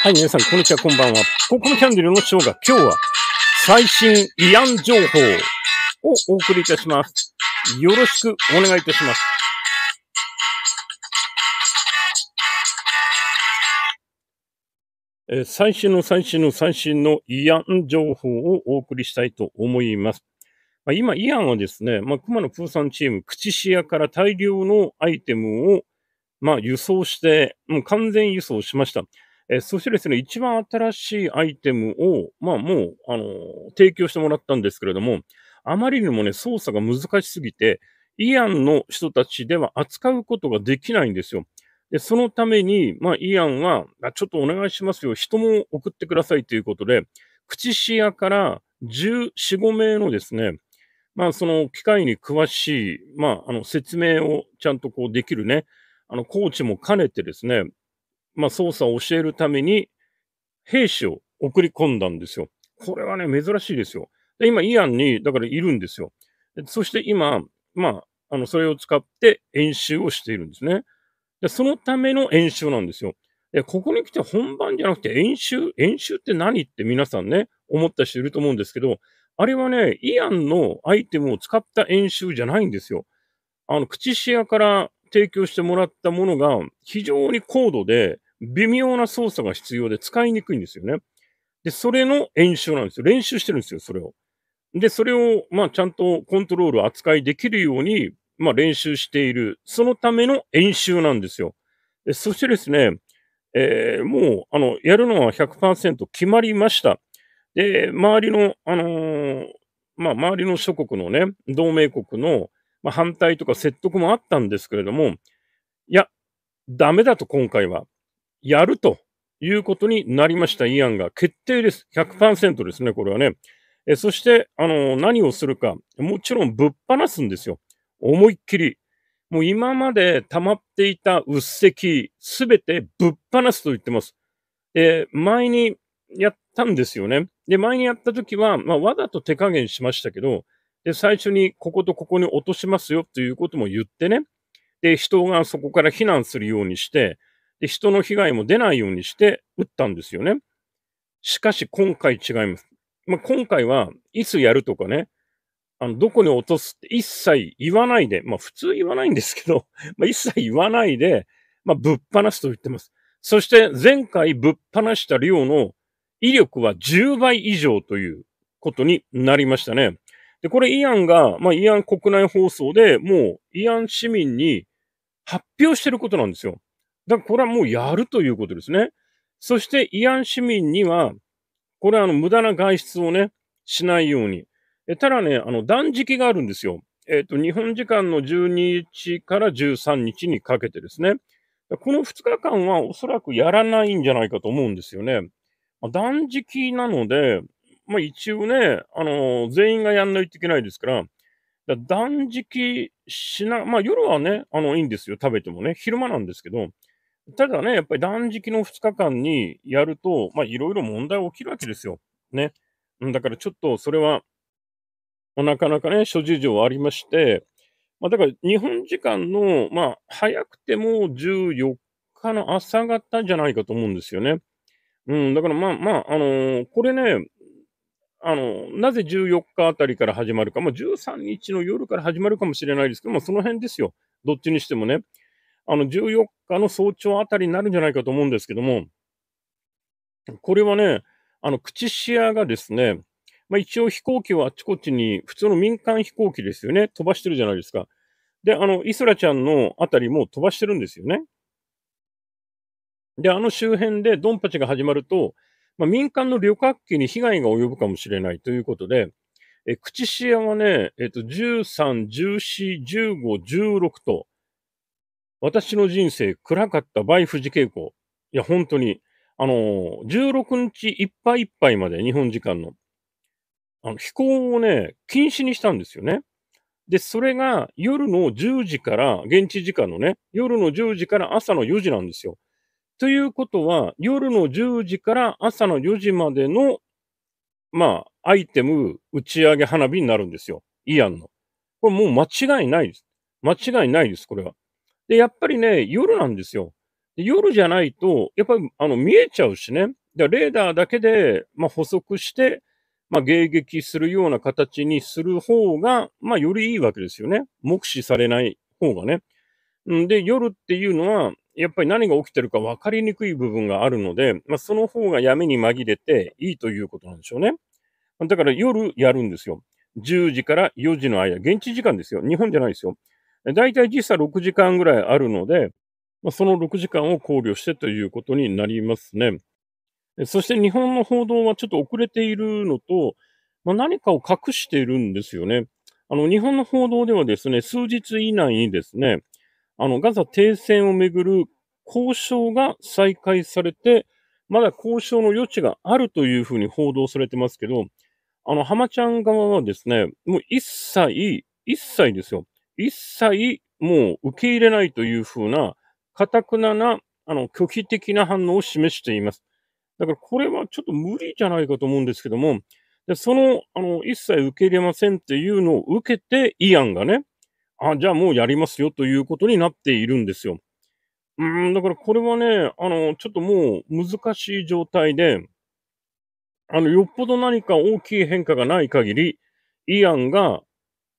はい、皆さん、こんにちは、こんばんは。ココのキャンデルのショーが今日は最新慰安情報をお送りいたします。よろしくお願いいたします。え最新の最新の最新の慰安情報をお送りしたいと思います。まあ、今、慰安はですね、まあ、熊野プーさんチーム、口シアから大量のアイテムを、まあ、輸送して、もう完全輸送しました。えそしてですね、一番新しいアイテムを、まあもう、あの提供してもらったんですけれども、あまりにもね、操作が難しすぎて、イアンの人たちでは扱うことができないんですよ。で、そのために、まあ、イアンは、ちょっとお願いしますよ。人も送ってくださいということで、口シアから14、5名のですね、まあ、その機械に詳しい、まあ、あの、説明をちゃんとこうできるね、あの、コーチも兼ねてですね、まあ、操作を教えるために、兵士を送り込んだんですよ。これはね、珍しいですよ。で今、イアンに、だからいるんですよ。そして今、まあ、あの、それを使って演習をしているんですね。でそのための演習なんですよ。で、ここに来て本番じゃなくて演習、演習って何って皆さんね、思った人いると思うんですけど、あれはね、イアンのアイテムを使った演習じゃないんですよ。あの、口シアから提供してもらったものが非常に高度で、微妙な操作が必要で使いにくいんですよね。で、それの演習なんですよ。練習してるんですよ、それを。で、それを、まあ、ちゃんとコントロール扱いできるように、まあ、練習している。そのための演習なんですよ。でそしてですね、えー、もう、あの、やるのは100%決まりました。で、周りの、あのー、まあ、周りの諸国のね、同盟国の、まあ、反対とか説得もあったんですけれども、いや、ダメだと今回は。やるということになりました、イアンが。決定です。100%ですね、これはね。えそして、あの何をするか。もちろんぶっ放すんですよ。思いっきり。もう今まで溜まっていた鬱積、すべてぶっ放すと言ってます。え前にやったんですよね。で、前にやった時は、まあ、わざと手加減しましたけど、で、最初にこことここに落としますよということも言ってね。で、人がそこから避難するようにして、で、人の被害も出ないようにして撃ったんですよね。しかし今回違います。まあ、今回はいつやるとかね、あの、どこに落とすって一切言わないで、まあ普通言わないんですけど、まあ一切言わないで、まあぶっ放すと言ってます。そして前回ぶっ放した量の威力は10倍以上ということになりましたね。で、これイアンが、まあイアン国内放送でもうイアン市民に発表してることなんですよ。だからこれはもうやるということですね。そして、慰安市民には、これはあの、無駄な外出をね、しないように。えただね、あの、断食があるんですよ。えっ、ー、と、日本時間の12日から13日にかけてですね。この2日間はおそらくやらないんじゃないかと思うんですよね。まあ、断食なので、まあ一応ね、あのー、全員がやんないといけないですから、から断食しな、まあ夜はね、あの、いいんですよ。食べてもね。昼間なんですけど、ただね、やっぱり断食の2日間にやると、まあ、いろいろ問題起きるわけですよ。ね。だからちょっとそれは、なかなかね、諸事情はありまして、まあ、だから日本時間の、まあ、早くても14日の朝方じゃないかと思うんですよね。うん、だからまあまあ、あのー、これね、あの、なぜ14日あたりから始まるか、まあ、13日の夜から始まるかもしれないですけど、まあ、その辺ですよ。どっちにしてもね。あの、14日の早朝あたりになるんじゃないかと思うんですけども、これはね、あの、口シアがですね、まあ、一応飛行機をあちこちに、普通の民間飛行機ですよね、飛ばしてるじゃないですか。で、あの、イスラちゃんのあたりも飛ばしてるんですよね。で、あの周辺でドンパチが始まると、まあ、民間の旅客機に被害が及ぶかもしれないということで、え、口シアはね、えっと、13、14、15、16と、私の人生暗かったバイ富士稽古。いや、本当に、あのー、16日いっぱいいっぱいまで日本時間の、あの、飛行をね、禁止にしたんですよね。で、それが夜の10時から、現地時間のね、夜の10時から朝の4時なんですよ。ということは、夜の10時から朝の4時までの、まあ、アイテム打ち上げ花火になるんですよ。イアンの。これもう間違いないです。間違いないです、これは。で、やっぱりね、夜なんですよ。で夜じゃないと、やっぱりあの見えちゃうしね。でレーダーだけで、まあ、捕捉して、まあ、迎撃するような形にする方が、まあ、よりいいわけですよね。目視されない方がね。んで、夜っていうのは、やっぱり何が起きてるか分かりにくい部分があるので、まあ、その方が闇に紛れていいということなんでしょうね。だから夜やるんですよ。10時から4時の間、現地時間ですよ。日本じゃないですよ。だいたい時差6時間ぐらいあるので、その6時間を考慮してということになりますね。そして日本の報道はちょっと遅れているのと、まあ、何かを隠しているんですよね。あの、日本の報道ではですね、数日以内にですね、あの、ガザ停戦をめぐる交渉が再開されて、まだ交渉の余地があるというふうに報道されてますけど、あの、浜ちゃん側はですね、もう一切、一切ですよ。一切もう受け入れないというふうな、かたくなな、あの、拒否的な反応を示しています。だからこれはちょっと無理じゃないかと思うんですけども、でその、あの、一切受け入れませんっていうのを受けて、イアンがね、あ、じゃあもうやりますよということになっているんですよ。うん、だからこれはね、あの、ちょっともう難しい状態で、あの、よっぽど何か大きい変化がない限り、イアンが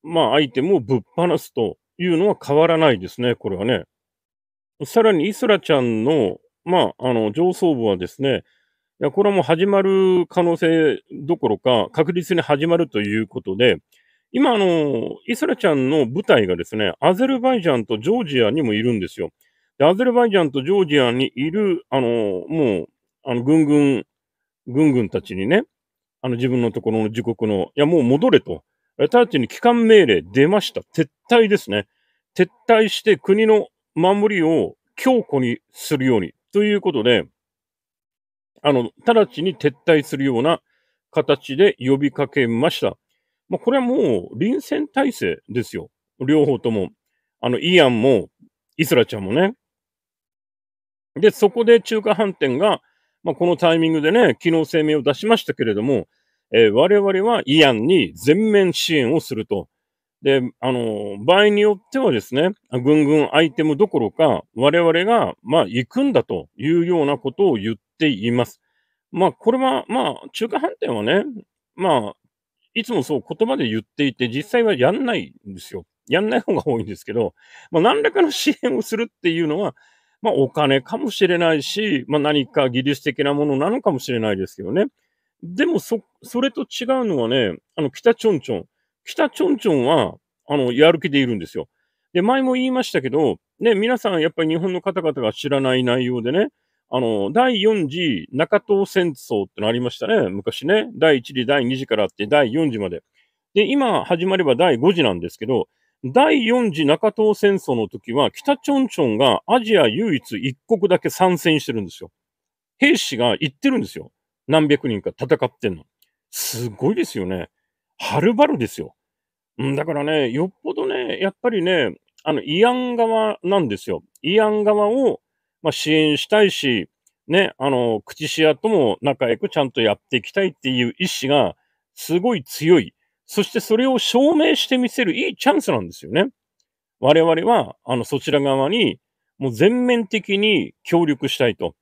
まあ、アイテムをぶっ放すというのは変わらないですね、これはね。さらに、イスラちゃんの、まあ、あの、上層部はですね、いや、これはもう始まる可能性どころか、確実に始まるということで、今、あの、イスラちゃんの部隊がですね、アゼルバイジャンとジョージアにもいるんですよ。で、アゼルバイジャンとジョージアにいる、あの、もう、あの、軍軍、軍軍たちにね、あの、自分のところの自国の、いや、もう戻れと。直ちに帰還命令出ました。撤退ですね。撤退して国の守りを強固にするようにということで、あの、直ちに撤退するような形で呼びかけました。まあ、これはもう臨戦態勢ですよ。両方とも。あの、イアンも、イスラちゃんもね。で、そこで中華飯店が、まあ、このタイミングでね、昨日声明を出しましたけれども、えー、我々はイアンに全面支援をすると。で、あの、場合によってはですね、ぐんぐんアイテムどころか、我々が、まあ、行くんだというようなことを言っています。まあ、これは、まあ、中華飯店はね、まあ、いつもそう言葉で言っていて、実際はやんないんですよ。やんない方が多いんですけど、まあ、何らかの支援をするっていうのは、まあ、お金かもしれないし、まあ、何か技術的なものなのかもしれないですけどね。でも、そ、それと違うのはね、あの、北ちょんちょん。北ちょんちょんは、あの、やる気でいるんですよ。で、前も言いましたけど、ね、皆さん、やっぱり日本の方々が知らない内容でね、あの、第4次中東戦争ってのありましたね、昔ね。第1次、第2次からあって、第4次まで。で、今始まれば第5次なんですけど、第4次中東戦争の時は、北チョンチョンがアジア唯一一国だけ参戦してるんですよ。兵士が行ってるんですよ。何百人か戦ってんの。すごいですよね。はるばるですよ。うん、だからね、よっぽどね、やっぱりね、あの、慰安側なんですよ。慰安側を、まあ、支援したいし、ね、あの、口シアとも仲良くちゃんとやっていきたいっていう意志がすごい強い。そしてそれを証明してみせるいいチャンスなんですよね。我々は、あの、そちら側に、もう全面的に協力したいと。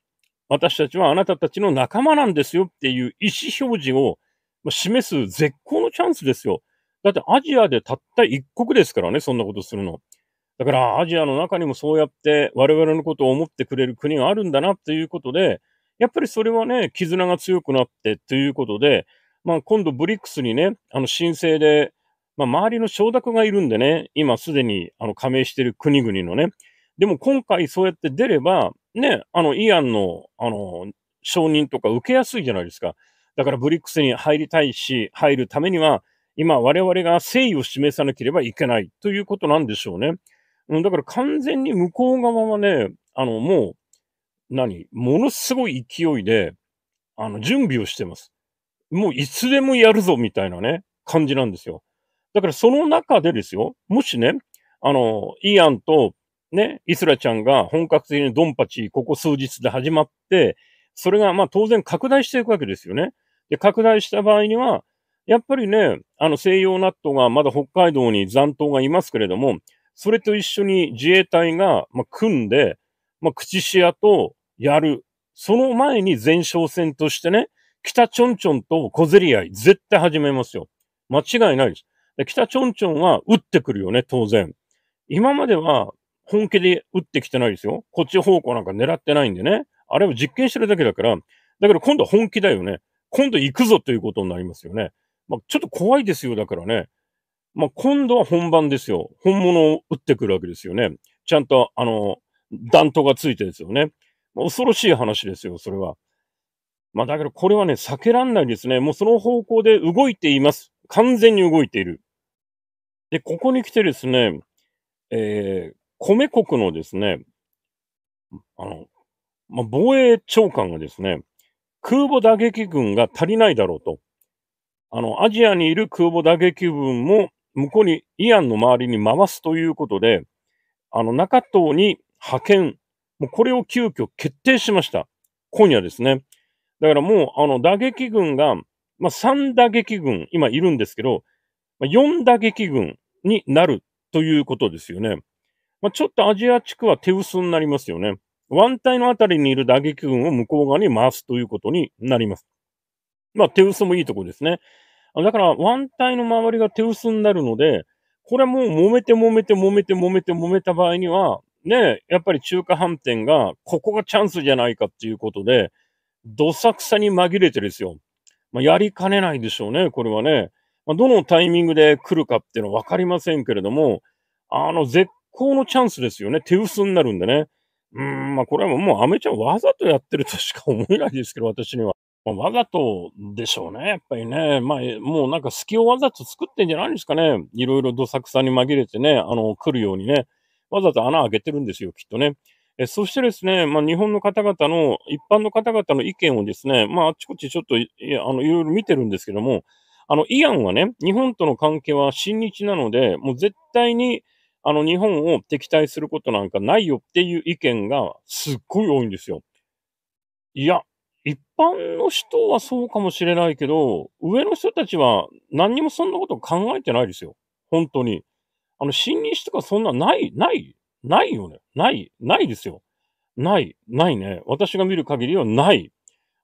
私たちはあなたたちの仲間なんですよっていう意思表示を示す絶好のチャンスですよ。だってアジアでたった一国ですからね、そんなことするの。だからアジアの中にもそうやって我々のことを思ってくれる国があるんだなということで、やっぱりそれはね、絆が強くなってということで、まあ今度ブリックスにね、あの申請で、まあ周りの承諾がいるんでね、今すでにあの加盟している国々のね、でも今回そうやって出れば、ね、あの、イアンの、あの、承認とか受けやすいじゃないですか。だからブリックスに入りたいし、入るためには、今我々が誠意を示さなければいけないということなんでしょうね。うん、だから完全に向こう側はね、あの、もう、何ものすごい勢いで、あの、準備をしてます。もういつでもやるぞみたいなね、感じなんですよ。だからその中でですよ、もしね、あの、イアンとね、イスラちゃんが本格的にドンパチ、ここ数日で始まって、それがまあ当然拡大していくわけですよね。で、拡大した場合には、やっぱりね、あの西洋ナットがまだ北海道に残党がいますけれども、それと一緒に自衛隊が、ま組んで、まあ、口シアとやる。その前に前哨戦としてね、北チョンチョンと小競り合い、絶対始めますよ。間違いないです。で北チョンチョンは撃ってくるよね、当然。今までは本気で打ってきてないですよ。こっち方向なんか狙ってないんでね。あれは実験してるだけだから、だけど今度は本気だよね。今度行くぞということになりますよね。まあ、ちょっと怖いですよ、だからね。まあ、今度は本番ですよ。本物を打ってくるわけですよね。ちゃんと、あの、弾頭がついてですよね。ま恐ろしい話ですよ、それは。まあ、だけどこれはね、避けらんないですね。もうその方向で動いています。完全に動いている。で、ここに来てですね、えー、米国のですね、あの、まあ、防衛長官がですね、空母打撃群が足りないだろうと。あの、アジアにいる空母打撃群も向こうにイアンの周りに回すということで、あの、中東に派遣、もうこれを急遽決定しました。今夜ですね。だからもう、あの、打撃群が、まあ、3打撃群、今いるんですけど、まあ、4打撃群になるということですよね。まあ、ちょっとアジア地区は手薄になりますよね。湾体のあたりにいる打撃群を向こう側に回すということになります。まあ、手薄もいいところですね。だから、湾体の周りが手薄になるので、これもう揉めて揉めて揉めて揉めて揉めた場合には、ね、やっぱり中華飯店が、ここがチャンスじゃないかっていうことで、どさくさに紛れてですよ。まあ、やりかねないでしょうね、これはね。まあ、どのタイミングで来るかっていうのはわかりませんけれども、あの、絶好のチャンスですよね。手薄になるんでね。うん、まあこれはもうアメちゃんわざとやってるとしか思えないですけど、私には。まあ、わざとでしょうね。やっぱりね。まあ、もうなんか隙をわざと作ってんじゃないんですかね。いろいろどさくさに紛れてね、あの、来るようにね。わざと穴開けてるんですよ、きっとね。えそしてですね、まあ、日本の方々の、一般の方々の意見をですね、まあ、あちこちちょっといあのいろいろ見てるんですけども、あの、イアンはね、日本との関係は親日なので、もう絶対に、あの、日本を敵対することなんかないよっていう意見がすっごい多いんですよ。いや、一般の人はそうかもしれないけど、上の人たちは何にもそんなこと考えてないですよ。本当に。あの、新日とかそんなない、ない、ないよね。ない、ないですよ。ない、ないね。私が見る限りはない。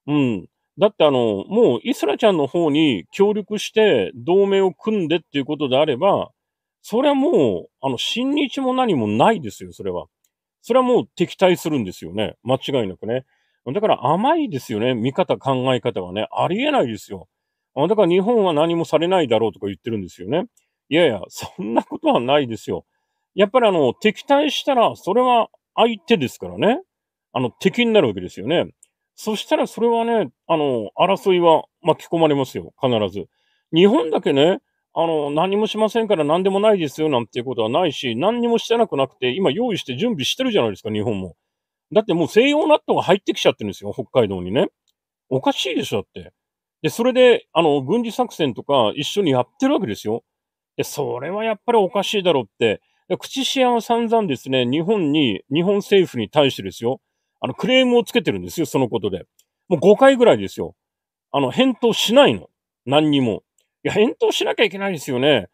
うん。だってあの、もうイスラちゃんの方に協力して同盟を組んでっていうことであれば、それはもう、あの、新日も何もないですよ、それは。それはもう敵対するんですよね。間違いなくね。だから甘いですよね。見方、考え方はね。ありえないですよ。だから日本は何もされないだろうとか言ってるんですよね。いやいや、そんなことはないですよ。やっぱりあの、敵対したら、それは相手ですからね。あの、敵になるわけですよね。そしたらそれはね、あの、争いは巻き込まれますよ。必ず。日本だけね、あの、何もしませんから何でもないですよなんていうことはないし、何にもしてなくなくて、今用意して準備してるじゃないですか、日本も。だってもう西洋納豆が入ってきちゃってるんですよ、北海道にね。おかしいでしょ、だって。で、それで、あの、軍事作戦とか一緒にやってるわけですよ。で、それはやっぱりおかしいだろうって。口シェアは散々ですね、日本に、日本政府に対してですよ、あの、クレームをつけてるんですよ、そのことで。もう5回ぐらいですよ。あの、返答しないの。何にも。いや、返答しなきゃいけないですよね。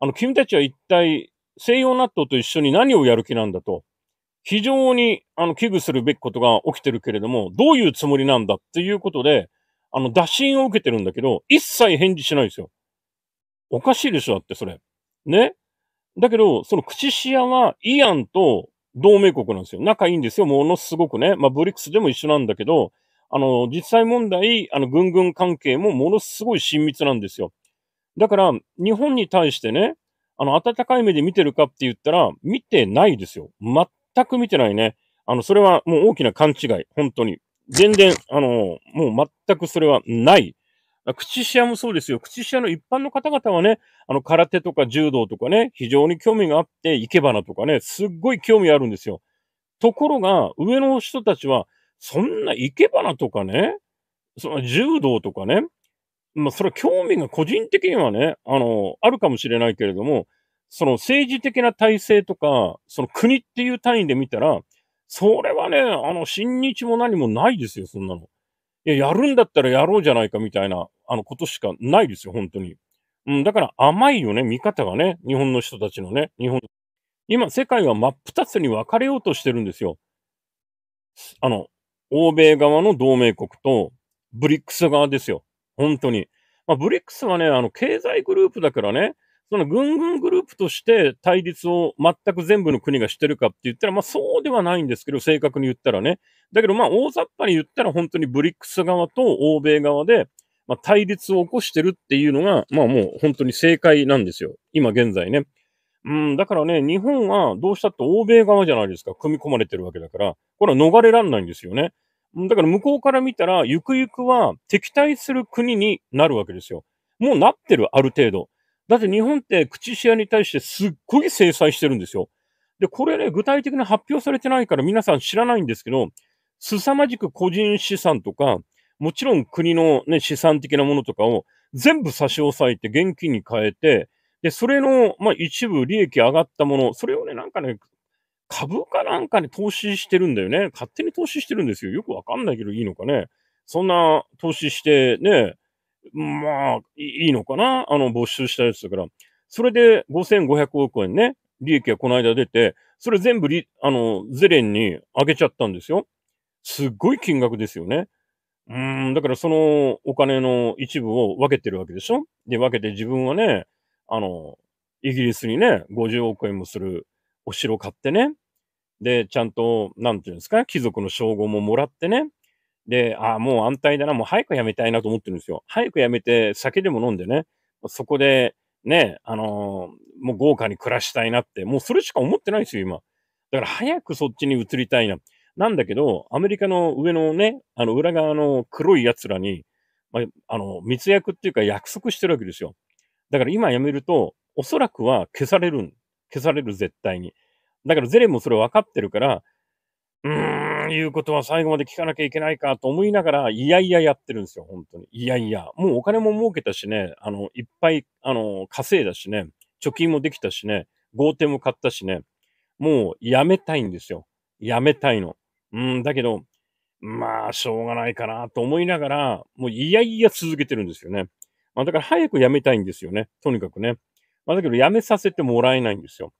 あの、君たちは一体西洋納豆と一緒に何をやる気なんだと。非常に、あの、危惧するべきことが起きてるけれども、どういうつもりなんだっていうことで、あの、打診を受けてるんだけど、一切返事しないですよ。おかしいでしょだって、それ。ね。だけど、その口シアはイアンと同盟国なんですよ。仲いいんですよ。ものすごくね。まあ、ブリックスでも一緒なんだけど、あの、実際問題、あの、軍軍関係もものすごい親密なんですよ。だから、日本に対してね、あの、暖かい目で見てるかって言ったら、見てないですよ。全く見てないね。あの、それはもう大きな勘違い。本当に。全然、あの、もう全くそれはない。口シアもそうですよ。口シアの一般の方々はね、あの、空手とか柔道とかね、非常に興味があって、生け花とかね、すっごい興味あるんですよ。ところが、上の人たちは、そんな生け花とかね、その柔道とかね、まあ、それは興味が個人的にはね、あの、あるかもしれないけれども、その政治的な体制とか、その国っていう単位で見たら、それはね、あの、新日も何もないですよ、そんなの。いや、やるんだったらやろうじゃないかみたいな、あの、ことしかないですよ、本当に。うん、だから甘いよね、見方がね、日本の人たちのね、日本。今、世界は真っ二つに分かれようとしてるんですよ。あの、欧米側の同盟国と、ブリックス側ですよ。本当に。まあ、ブリックスはね、あの、経済グループだからね、その軍軍グループとして対立を全く全部の国がしてるかって言ったら、まあそうではないんですけど、正確に言ったらね。だけどまあ大雑把に言ったら本当にブリックス側と欧米側で、まあ、対立を起こしてるっていうのが、まあもう本当に正解なんですよ。今現在ね。うん、だからね、日本はどうしたって欧米側じゃないですか。組み込まれてるわけだから、これは逃れらんないんですよね。だから向こうから見たら、ゆくゆくは敵対する国になるわけですよ。もうなってる、ある程度。だって日本って口シェアに対してすっごい制裁してるんですよ。で、これね、具体的に発表されてないから皆さん知らないんですけど、凄まじく個人資産とか、もちろん国の、ね、資産的なものとかを全部差し押さえて現金に変えて、で、それの、まあ、一部利益上がったもの、それをね、なんかね、株かなんかに投資してるんだよね。勝手に投資してるんですよ。よくわかんないけどいいのかね。そんな投資してね、まあ、いいのかなあの、没収したやつだから。それで5500億円ね、利益がこの間出て、それ全部リ、あの、ゼレンにあげちゃったんですよ。すっごい金額ですよね。うん、だからそのお金の一部を分けてるわけでしょで、分けて自分はね、あの、イギリスにね、50億円もするお城買ってね。で、ちゃんと、なんていうんですか、貴族の称号ももらってね。で、ああ、もう安泰だな、もう早くやめたいなと思ってるんですよ。早くやめて、酒でも飲んでね、そこで、ね、あのー、もう豪華に暮らしたいなって、もうそれしか思ってないですよ、今。だから早くそっちに移りたいな。なんだけど、アメリカの上のね、あの裏側の黒い奴らに、まあ、あの、密約っていうか約束してるわけですよ。だから今辞めると、おそらくは消されるん消される、絶対に。だからゼレンもそれ分かってるから、うーん、言うことは最後まで聞かなきゃいけないかと思いながら、いやいややってるんですよ、本当に。いやいや。もうお金も儲けたしね、あの、いっぱい、あの、稼いだしね、貯金もできたしね、豪邸も買ったしね、もうやめたいんですよ。やめたいの。うん、だけど、まあ、しょうがないかなと思いながら、もういやいや続けてるんですよね。まあ、だから早くやめたいんですよね。とにかくね。まあ、だけど、やめさせてもらえないんですよ。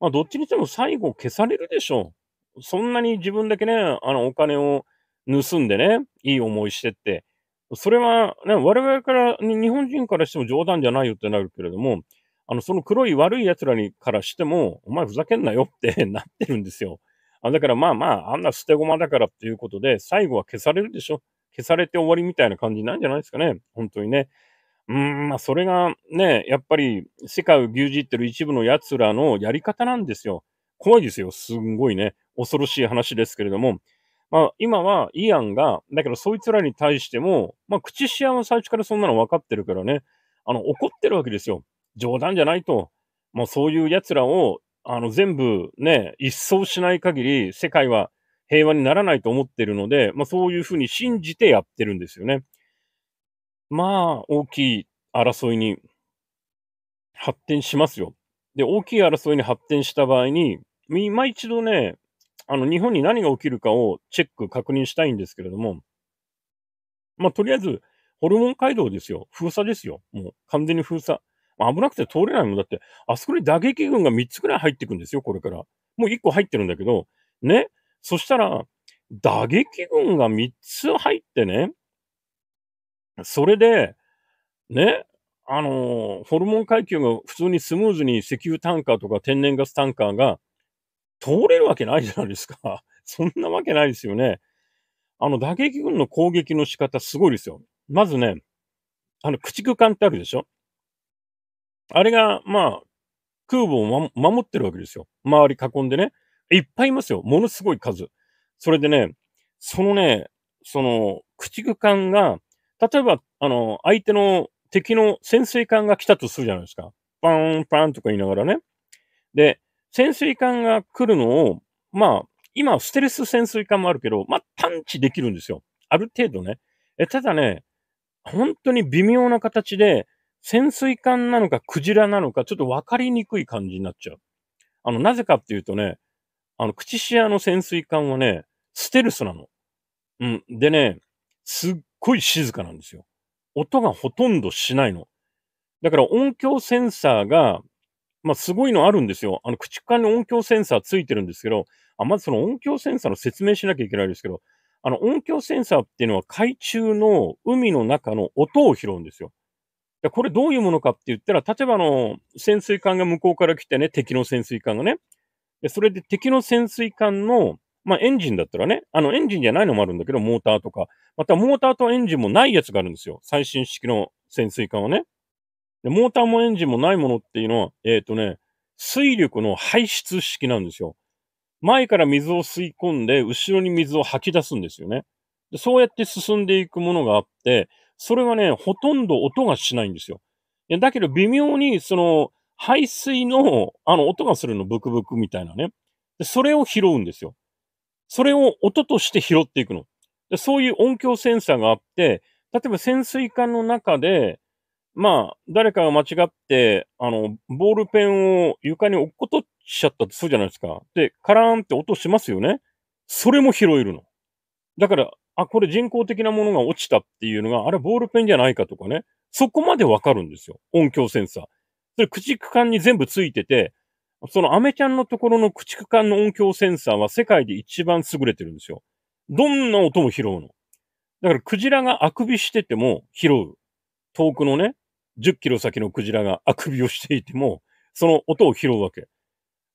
まあ、どっちにしても最後消されるでしょう。そんなに自分だけね、あの、お金を盗んでね、いい思いしてって。それは、ね、我々から、日本人からしても冗談じゃないよってなるけれども、あの、その黒い悪い奴らにからしても、お前ふざけんなよって なってるんですよ。あだからまあまあ、あんな捨て駒だからっていうことで、最後は消されるでしょ。消されて終わりみたいな感じなんじゃないですかね。本当にね。うん、まあ、それがね、やっぱり世界を牛耳ってる一部の奴らのやり方なんですよ。怖いですよ。すんごいね。恐ろしい話ですけれども。まあ、今はイアンが、だけどそいつらに対しても、まあ、口シアは最初からそんなの分かってるからね、あの、怒ってるわけですよ。冗談じゃないと。もうそういう奴らを、あの、全部ね、一掃しない限り、世界は平和にならないと思ってるので、まあ、そういうふうに信じてやってるんですよね。まあ、大きい争いに発展しますよ。で、大きい争いに発展した場合に、今一度ね、あの、日本に何が起きるかをチェック、確認したいんですけれども、まあ、とりあえず、ホルモン街道ですよ。封鎖ですよ。もう、完全に封鎖。危なくて通れないもんだって、あそこに打撃群が3つぐらい入ってくんですよ、これから。もう1個入ってるんだけど、ね。そしたら、打撃群が3つ入ってね、それで、ね、あのー、ホルモン階級が普通にスムーズに石油タンカーとか天然ガスタンカーが通れるわけないじゃないですか。そんなわけないですよね。あの、打撃軍の攻撃の仕方すごいですよ。まずね、あの、駆逐艦ってあるでしょあれが、まあ、空母を、ま、守ってるわけですよ。周り囲んでね。いっぱいいますよ。ものすごい数。それでね、そのね、その、駆逐艦が、例えば、あの、相手の敵の潜水艦が来たとするじゃないですか。パン、パンとか言いながらね。で、潜水艦が来るのを、まあ、今、ステルス潜水艦もあるけど、まあ、探知できるんですよ。ある程度ね。え、ただね、本当に微妙な形で、潜水艦なのかクジラなのか、ちょっとわかりにくい感じになっちゃう。あの、なぜかっていうとね、あの、クチシアの潜水艦はね、ステルスなの。うん。でね、すっごい静かなんですよ。音がほとんどしないの。だから音響センサーが、まあ、すごいのあるんですよ。あの、駆逐艦に音響センサーついてるんですけど、あまずその音響センサーの説明しなきゃいけないですけど、あの、音響センサーっていうのは海中の海の中の音を拾うんですよ。でこれどういうものかって言ったら、例えばあの、潜水艦が向こうから来てね、敵の潜水艦がね。でそれで敵の潜水艦のまあ、エンジンだったらね、あの、エンジンじゃないのもあるんだけど、モーターとか、またモーターとエンジンもないやつがあるんですよ。最新式の潜水艦はね。でモーターもエンジンもないものっていうのは、えっ、ー、とね、水力の排出式なんですよ。前から水を吸い込んで、後ろに水を吐き出すんですよねで。そうやって進んでいくものがあって、それはね、ほとんど音がしないんですよ。だけど微妙に、その、排水の、あの、音がするの、ブクブクみたいなね。それを拾うんですよ。それを音として拾っていくの。でそういう音響センサーがあって、例えば潜水艦の中で、まあ、誰かが間違って、あの、ボールペンを床に落っことしちゃったとすそうじゃないですか。で、カラーンって音しますよね。それも拾えるの。だから、あ、これ人工的なものが落ちたっていうのが、あれボールペンじゃないかとかね。そこまでわかるんですよ。音響センサー。それ、駆逐艦に全部ついてて、そのアメちゃんのところの駆逐艦の音響センサーは世界で一番優れてるんですよ。どんな音も拾うの。だからクジラがあくびしてても拾う。遠くのね、10キロ先のクジラがあくびをしていても、その音を拾うわけ。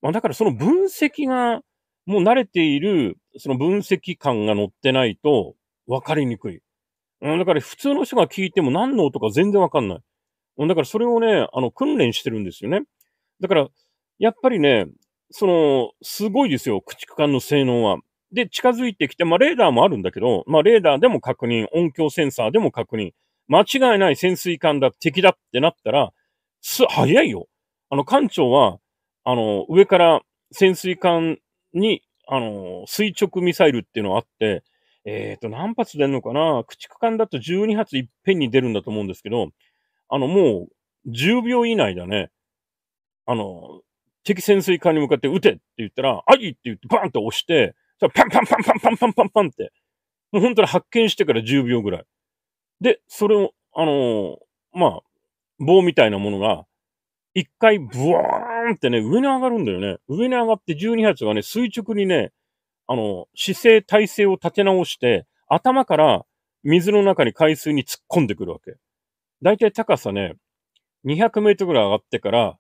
まあ、だからその分析が、もう慣れている、その分析感が乗ってないと分かりにくい。うん、だから普通の人が聞いても何の音か全然分かんない。だからそれをね、あの、訓練してるんですよね。だから、やっぱりね、その、すごいですよ、駆逐艦の性能は。で、近づいてきて、まあ、レーダーもあるんだけど、まあ、レーダーでも確認、音響センサーでも確認、間違いない潜水艦だ、敵だってなったら、す、早いよ。あの、艦長は、あの、上から潜水艦に、あの、垂直ミサイルっていうのがあって、えっ、ー、と、何発出るのかな駆逐艦だと12発いっぺんに出るんだと思うんですけど、あの、もう、10秒以内だね。あの、敵潜水艦に向かって撃てって言ったら、あいって言ってバーンって押して、パンパンパンパンパンパンパンパンって、もう本当に発見してから10秒ぐらい。で、それを、あのー、まあ、棒みたいなものが、一回ブワーンってね、上に上がるんだよね。上に上がって12発がね、垂直にね、あの、姿勢、体勢を立て直して、頭から水の中に海水に突っ込んでくるわけ。だいたい高さね、200メートルぐらい上がってから、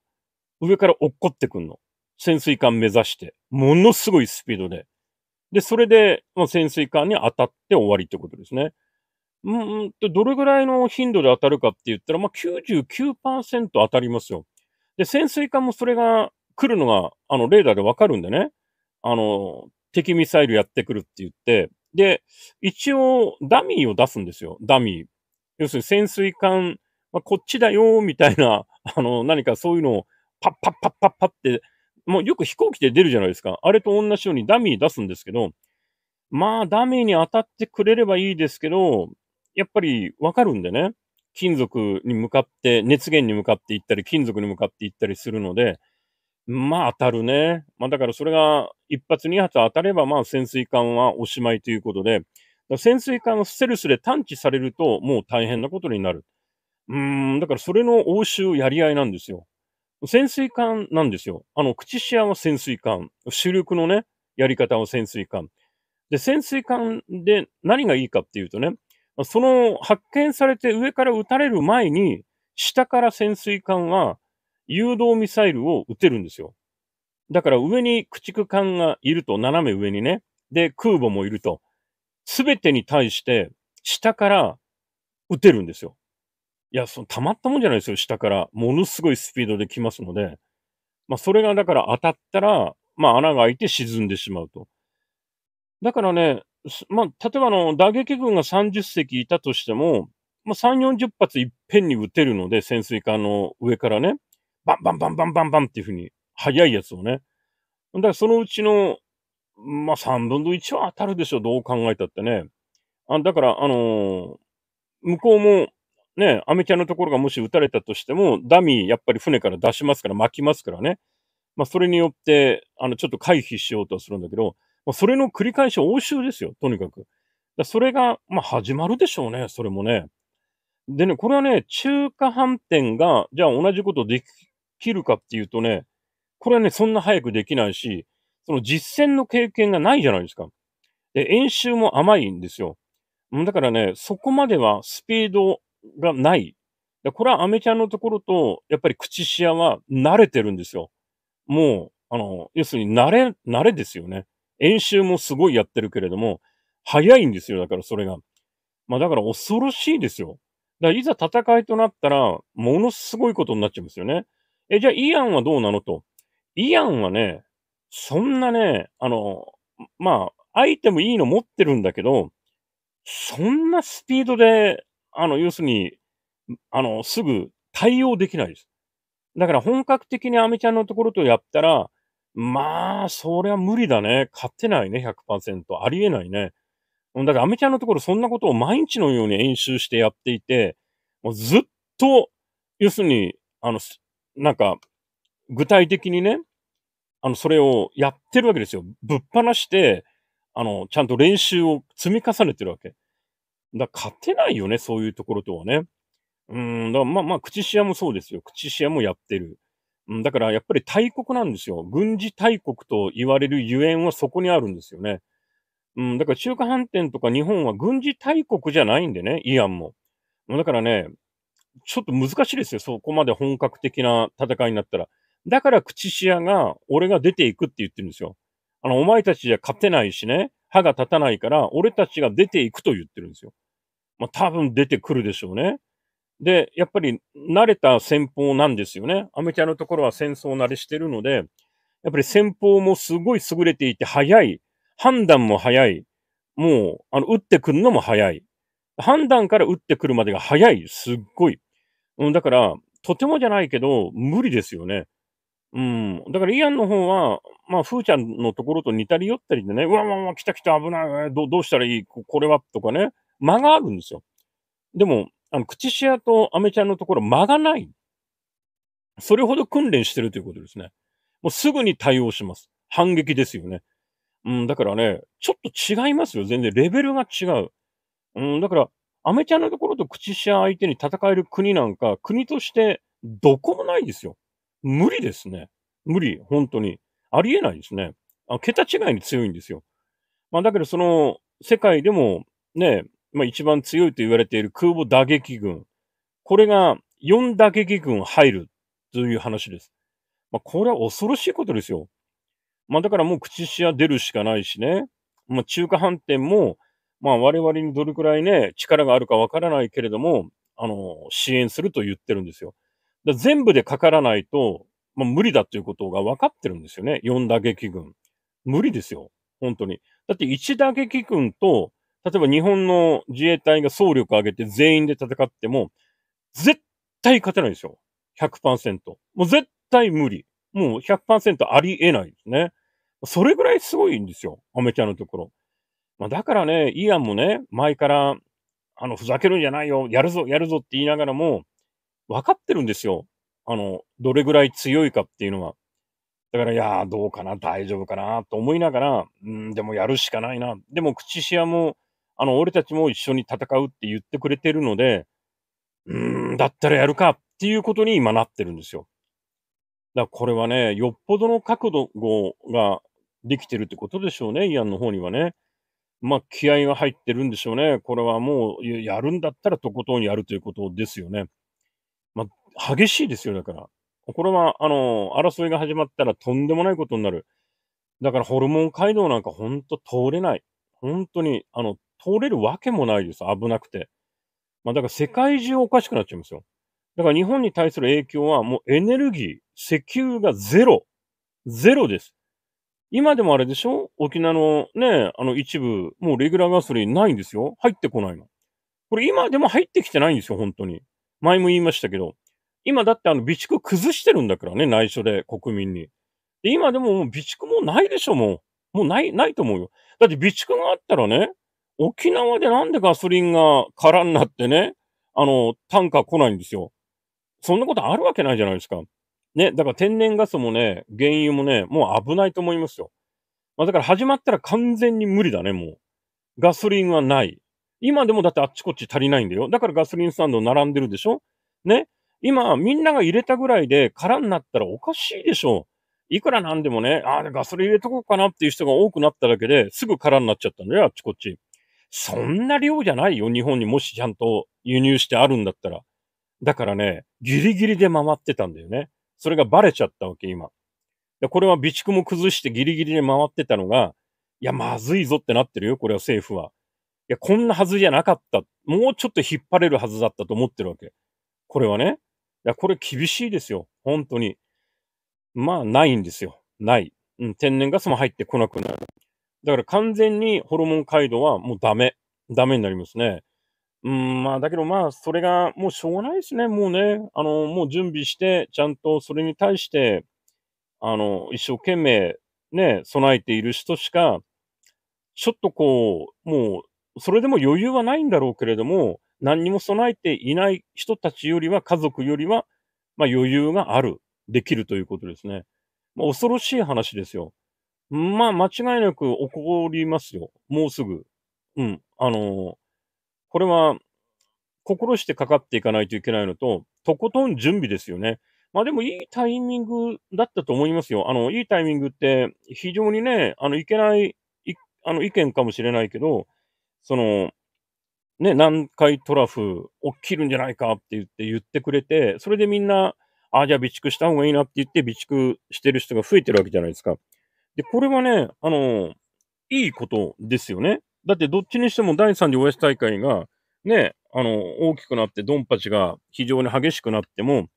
上から落っこってくんの。潜水艦目指して。ものすごいスピードで。で、それで、まあ、潜水艦に当たって終わりってことですね。うんと、どれぐらいの頻度で当たるかって言ったら、まあ、99%当たりますよ。で、潜水艦もそれが来るのが、あの、レーダーでわかるんでね。あの、敵ミサイルやってくるって言って、で、一応、ダミーを出すんですよ。ダミー。要するに潜水艦、まあ、こっちだよ、みたいな、あの、何かそういうのをパッパッパッパッパッって、もうよく飛行機で出るじゃないですか。あれと同じようにダミー出すんですけど、まあダミーに当たってくれればいいですけど、やっぱりわかるんでね、金属に向かって、熱源に向かっていったり、金属に向かっていったりするので、まあ当たるね。まあだからそれが一発二発当たれば、まあ潜水艦はおしまいということで、潜水艦をステルスで探知されるともう大変なことになる。うん、だからそれの応酬やり合いなんですよ。潜水艦なんですよ。あの、口シアは潜水艦。主力のね、やり方は潜水艦。で、潜水艦で何がいいかっていうとね、その発見されて上から撃たれる前に、下から潜水艦は誘導ミサイルを撃てるんですよ。だから上に駆逐艦がいると、斜め上にね。で、空母もいると。すべてに対して、下から撃てるんですよ。いや、その、たまったもんじゃないですよ、下から。ものすごいスピードで来ますので。まあ、それが、だから当たったら、まあ、穴が開いて沈んでしまうと。だからね、まあ、例えばあの、打撃軍が30隻いたとしても、まあ、3、40発いっぺんに撃てるので、潜水艦の上からね、バンバンバンバンバンバンっていうふうに、速いやつをね。だからそのうちの、まあ、3分の1は当たるでしょ、どう考えたってね。あだから、あのー、向こうも、ね、アメちゃんのところがもし撃たれたとしても、ダミーやっぱり船から出しますから、巻きますからね。まあ、それによって、あの、ちょっと回避しようとするんだけど、まあ、それの繰り返し応酬ですよ、とにかく。だそれが、まあ、始まるでしょうね、それもね。でね、これはね、中華飯店が、じゃあ同じことできるかっていうとね、これはね、そんな早くできないし、その実践の経験がないじゃないですか。で、演習も甘いんですよ。だからね、そこまではスピードがない。これはアメちゃんのところと、やっぱり口シアは慣れてるんですよ。もう、あの、要するに慣れ、慣れですよね。演習もすごいやってるけれども、早いんですよ。だからそれが。まあだから恐ろしいですよ。だからいざ戦いとなったら、ものすごいことになっちゃいますよね。え、じゃあイアンはどうなのと。イアンはね、そんなね、あの、まあ、アイテムいいの持ってるんだけど、そんなスピードであの、要するに、あの、すぐ対応できないです。だから本格的にアメちゃんのところとやったら、まあ、そりゃ無理だね。勝てないね、100%。ありえないね。だからアメちゃんのところそんなことを毎日のように演習してやっていて、もうずっと、要するに、あの、なんか、具体的にね、あの、それをやってるわけですよ。ぶっ放して、あの、ちゃんと練習を積み重ねてるわけ。だ勝てないよね、そういうところとはね。うん、だからまあまあ、口シアもそうですよ。口シアもやってる。うん、だからやっぱり大国なんですよ。軍事大国と言われるゆえんはそこにあるんですよね。うん、だから中華飯店とか日本は軍事大国じゃないんでね、イアンも。だからね、ちょっと難しいですよ。そこまで本格的な戦いになったら。だから、口シアが、俺が出ていくって言ってるんですよ。あの、お前たちじゃ勝てないしね、歯が立たないから、俺たちが出ていくと言ってるんですよ。まあ、多分出てくるでしょうね。で、やっぱり慣れた戦法なんですよね。アメちゃんのところは戦争慣れしてるので、やっぱり戦法もすごい優れていて早い。判断も早い。もう、あの、打ってくるのも早い。判断から打ってくるまでが早い。すっごい。うん、だから、とてもじゃないけど、無理ですよね。うん。だから、イアンの方は、まあ、ふーちゃんのところと似たり寄ったりでね、うわわうわ、来た来た、危ない、どどうしたらいい、これは、とかね。間があるんですよ。でも、あの、口シアとアメちゃんのところ間がない。それほど訓練してるということですね。もうすぐに対応します。反撃ですよね。うん、だからね、ちょっと違いますよ。全然レベルが違う。うん、だから、アメちゃんのところと口シア相手に戦える国なんか、国としてどこもないですよ。無理ですね。無理、本当に。ありえないですね。あ桁違いに強いんですよ。まあ、だけどその、世界でも、ね、まあ、一番強いと言われている空母打撃群。これが4打撃群入るという話です。まあ、これは恐ろしいことですよ。まあ、だからもう口し野出るしかないしね。まあ、中華反転も、まあ、我々にどれくらいね、力があるかわからないけれども、あの、支援すると言ってるんですよ。だ全部でかからないと、まあ、無理だということが分かってるんですよね。4打撃群。無理ですよ。本当に。だって1打撃群と例えば日本の自衛隊が総力を上げて全員で戦っても、絶対勝てないですよ。100%。もう絶対無理。もう100%ありえないですね。それぐらいすごいんですよ。アメちゃんのところ。まあ、だからね、イアンもね、前から、あの、ふざけるんじゃないよ。やるぞ、やるぞって言いながらも、分かってるんですよ。あの、どれぐらい強いかっていうのは。だから、いやー、どうかな、大丈夫かな、と思いながら、うん、でもやるしかないな。でも、口シアも、あの、俺たちも一緒に戦うって言ってくれてるので、うーん、だったらやるかっていうことに今なってるんですよ。だからこれはね、よっぽどの角度ができてるってことでしょうね、イアンの方にはね。まあ、気合が入ってるんでしょうね。これはもう、やるんだったらとことんやるということですよね。まあ、激しいですよ、だから。これは、あの、争いが始まったらとんでもないことになる。だから、ホルモン街道なんか本当通れない。本当に、あの、通れるわけもないです。危なくて。まあだから世界中おかしくなっちゃいますよ。だから日本に対する影響はもうエネルギー、石油がゼロ。ゼロです。今でもあれでしょ沖縄のね、あの一部、もうレギュラーガソリンないんですよ。入ってこないの。これ今でも入ってきてないんですよ、本当に。前も言いましたけど。今だってあの備蓄崩してるんだからね、内緒で国民に。で今でももう備蓄もないでしょ、もう。もうない、ないと思うよ。だって備蓄があったらね、沖縄でなんでガソリンが空になってね、あの、単価来ないんですよ。そんなことあるわけないじゃないですか。ね、だから天然ガスもね、原油もね、もう危ないと思いますよ。まあ、だから始まったら完全に無理だね、もう。ガソリンはない。今でもだってあっちこっち足りないんだよ。だからガソリンスタンド並んでるでしょね。今、みんなが入れたぐらいで空になったらおかしいでしょ。いくらなんでもね、ああ、ガソリン入れとこうかなっていう人が多くなっただけですぐ空になっちゃったんだよ、あっちこっち。そんな量じゃないよ。日本にもしちゃんと輸入してあるんだったら。だからね、ギリギリで回ってたんだよね。それがバレちゃったわけ、今。でこれは備蓄も崩してギリギリで回ってたのが、いや、まずいぞってなってるよ、これは政府は。いや、こんなはずじゃなかった。もうちょっと引っ張れるはずだったと思ってるわけ。これはね。いや、これ厳しいですよ。本当に。まあ、ないんですよ。ない。うん、天然ガスも入ってこなくなる。だから完全にホルモン街道はもうダメ。ダメになりますね。うん、まあ、だけどまあ、それがもうしょうがないですね。もうね、あの、もう準備して、ちゃんとそれに対して、あの、一生懸命ね、備えている人しか、ちょっとこう、もう、それでも余裕はないんだろうけれども、何にも備えていない人たちよりは、家族よりは、まあ余裕がある、できるということですね。まあ、恐ろしい話ですよ。まあ、間違いなく起こりますよ。もうすぐ。うん。あのー、これは、心してかかっていかないといけないのと、とことん準備ですよね。まあでもいいタイミングだったと思いますよ。あの、いいタイミングって非常にね、あの、いけない、いあの、意見かもしれないけど、その、ね、南海トラフ起きるんじゃないかって言って言ってくれて、それでみんな、あ、あ、じゃあ備蓄した方がいいなって言って備蓄してる人が増えてるわけじゃないですか。で、これはね、あの、いいことですよね。だってどっちにしても第3次 OS 大会が、ね、あの、大きくなってドンパチが非常に激しくなっても、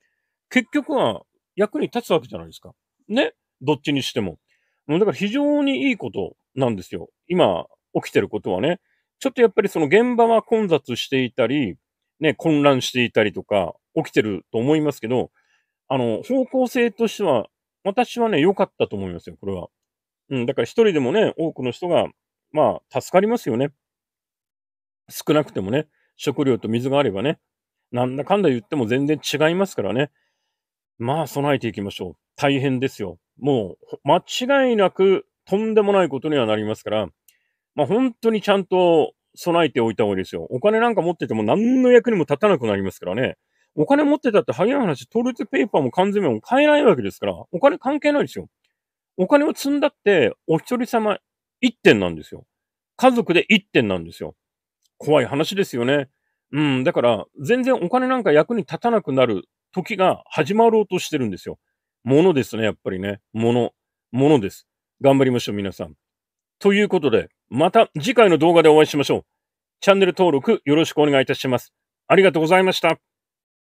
結局は役に立つわけじゃないですか。ね。どっちにしても。だから非常にいいことなんですよ。今起きてることはね。ちょっとやっぱりその現場は混雑していたり、ね、混乱していたりとか起きてると思いますけど、あの、方向性としては、私はね、良かったと思いますよ、これは。うん、だから一人でもね、多くの人が、まあ、助かりますよね。少なくてもね、食料と水があればね、なんだかんだ言っても全然違いますからね。まあ、備えていきましょう。大変ですよ。もう、間違いなく、とんでもないことにはなりますから、まあ、本当にちゃんと備えておいた方がいいですよ。お金なんか持ってても何の役にも立たなくなりますからね。お金持ってたって早い話、トイレットペーパーも缶詰も買えないわけですから、お金関係ないですよ。お金を積んだって、お一人様1点なんですよ。家族で1点なんですよ。怖い話ですよね。うん、だから、全然お金なんか役に立たなくなる時が始まろうとしてるんですよ。ものですね、やっぱりね。もの。ものです。頑張りましょう、皆さん。ということで、また次回の動画でお会いしましょう。チャンネル登録よろしくお願いいたします。ありがとうございました。